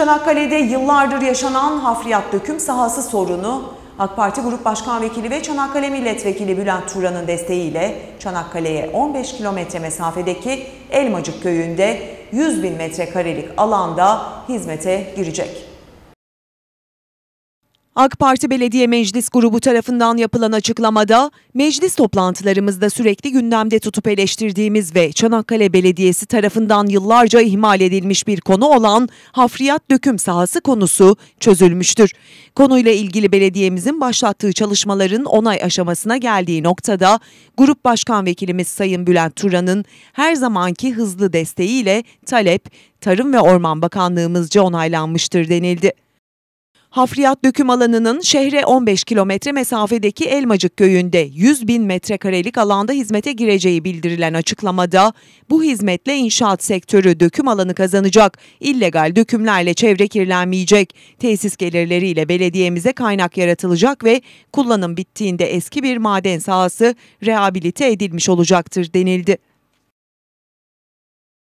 Çanakkale'de yıllardır yaşanan hafriyat döküm sahası sorunu AK Parti Grup Başkan Vekili ve Çanakkale Milletvekili Bülent Turan'ın desteğiyle Çanakkale'ye 15 kilometre mesafedeki Elmacık köyünde 100 bin metrekarelik alanda hizmete girecek. AK Parti Belediye Meclis Grubu tarafından yapılan açıklamada, meclis toplantılarımızda sürekli gündemde tutup eleştirdiğimiz ve Çanakkale Belediyesi tarafından yıllarca ihmal edilmiş bir konu olan hafriyat döküm sahası konusu çözülmüştür. Konuyla ilgili belediyemizin başlattığı çalışmaların onay aşamasına geldiği noktada Grup Başkan Vekilimiz Sayın Bülent Turan'ın her zamanki hızlı desteğiyle talep Tarım ve Orman Bakanlığımızca onaylanmıştır denildi. Hafriyat döküm alanının şehre 15 kilometre mesafedeki Elmacık köyünde 100 bin metrekarelik alanda hizmete gireceği bildirilen açıklamada bu hizmetle inşaat sektörü döküm alanı kazanacak, illegal dökümlerle çevre kirlenmeyecek, tesis gelirleriyle belediyemize kaynak yaratılacak ve kullanım bittiğinde eski bir maden sahası rehabilite edilmiş olacaktır denildi.